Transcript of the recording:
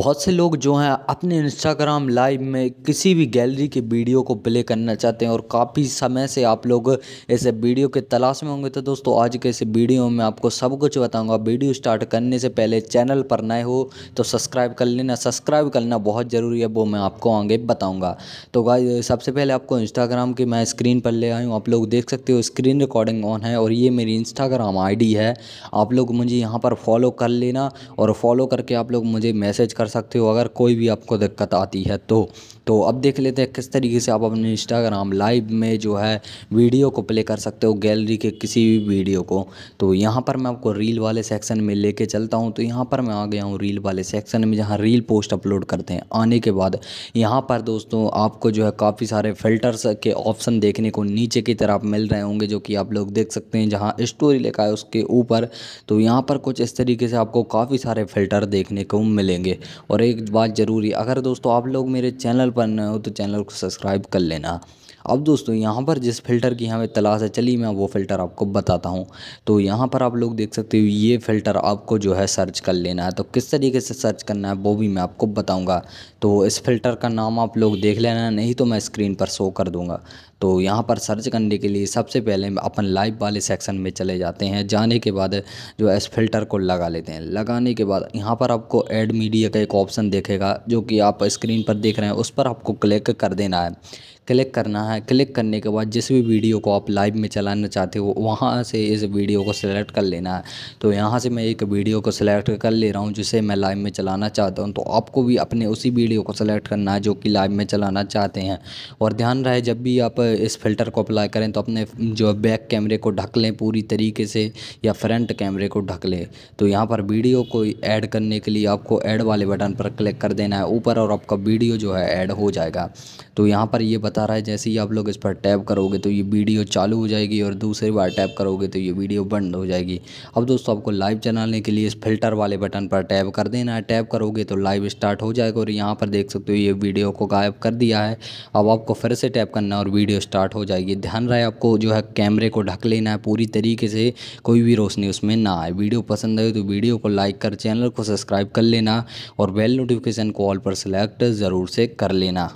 बहुत से लोग जो हैं अपने इंस्टाग्राम लाइव में किसी भी गैलरी के वीडियो को प्ले करना चाहते हैं और काफ़ी समय से आप लोग ऐसे वीडियो के तलाश में होंगे तो दोस्तों आज के इस वीडियो में आपको सब कुछ बताऊंगा वीडियो स्टार्ट करने से पहले चैनल पर नए हो तो सब्सक्राइब कर लेना सब्सक्राइब करना बहुत ज़रूरी है वो मैं आपको आगे बताऊँगा तो सबसे पहले आपको इंस्टाग्राम की मैं स्क्रीन पर ले आई हूँ आप लोग देख सकते हो स्क्रीन रिकॉर्डिंग ऑन है और ये मेरी इंस्टाग्राम आई है आप लोग मुझे यहाँ पर फॉलो कर लेना और फॉलो करके आप लोग मुझे मैसेज कर सकते हो अगर कोई भी आपको दिक्कत आती है तो तो अब देख लेते हैं किस तरीके से आप अपने इंस्टाग्राम लाइव में जो है वीडियो को प्ले कर सकते हो गैलरी के किसी भी वीडियो को तो यहाँ पर मैं आपको रील वाले सेक्शन में लेके चलता हूँ तो यहाँ पर मैं आ गया हूँ रील वाले सेक्शन में जहाँ रील पोस्ट अपलोड करते हैं आने के बाद यहाँ पर दोस्तों आपको जो है काफ़ी सारे फ़िल्टर्स के ऑप्शन देखने को नीचे की तरफ मिल रहे होंगे जो कि आप लोग देख सकते हैं जहाँ स्टोरी लिखा है उसके ऊपर तो यहाँ पर कुछ इस तरीके से आपको काफ़ी सारे फ़िल्टर देखने को मिलेंगे और एक बात ज़रूरी अगर दोस्तों आप लोग मेरे चैनल पर नए हो तो चैनल को सब्सक्राइब कर लेना अब दोस्तों यहाँ पर जिस फिल्टर की हमें तलाश है चलिए मैं वो फ़िल्टर आपको बताता हूँ तो यहाँ पर आप लोग देख सकते हो ये फ़िल्टर आपको जो है सर्च कर लेना है तो किस तरीके से सर्च करना है वो भी मैं आपको बताऊँगा तो इस फ़िल्टर का नाम आप लोग देख लेना नहीं तो मैं स्क्रीन पर शो कर दूँगा तो यहाँ पर सर्च करने के लिए सबसे पहले अपन लाइव वाले सेक्शन में चले जाते हैं जाने के बाद जो इस फिल्टर को लगा लेते हैं लगाने के बाद यहाँ पर आपको एड मीडिया का एक ऑप्शन देखेगा जो कि आप स्क्रीन पर देख रहे हैं उस पर आपको क्लिक कर देना है क्लिक करना है क्लिक करने के बाद जिस भी वीडियो को आप लाइव में चलाना चाहते हो वहाँ से इस वीडियो को सिलेक्ट कर लेना है तो यहाँ से मैं एक वीडियो को सिलेक्ट कर ले रहा हूँ जिसे मैं लाइव में चलाना चाहता हूँ तो आपको भी अपने उसी वीडियो को सिलेक्ट करना है जो कि लाइव में चलाना चाहते हैं और ध्यान रहे जब भी आप इस फ़िल्टर को अप्लाई करें तो अपने जो बैक कैमरे को ढक लें पूरी तरीके से या फ्रंट कैमरे को ढक लें तो यहाँ पर वीडियो को ऐड करने के लिए आपको ऐड वाले बटन पर क्लिक कर देना है ऊपर और आपका वीडियो जो है ऐड हो जाएगा तो यहाँ पर ये बता बता रहा है जैसे ही आप लोग इस पर टैप करोगे तो ये वीडियो चालू हो जाएगी और दूसरी बार टैप करोगे तो ये वीडियो बंद हो जाएगी अब दोस्तों आपको लाइव चलाने के लिए इस फिल्टर वाले बटन पर टैप कर देना है टैप करोगे तो लाइव स्टार्ट हो जाएगा और यहाँ पर देख सकते हो ये वीडियो को गायब कर दिया है अब आपको फिर से टैप करना और वीडियो स्टार्ट हो जाएगी ध्यान रहे आपको जो है कैमरे को ढक लेना है पूरी तरीके से कोई भी रोशनी उसमें ना आए वीडियो पसंद आए तो वीडियो को लाइक कर चैनल को सब्सक्राइब कर लेना और बेल नोटिफिकेशन को ऑल पर सेलेक्ट ज़रूर से कर लेना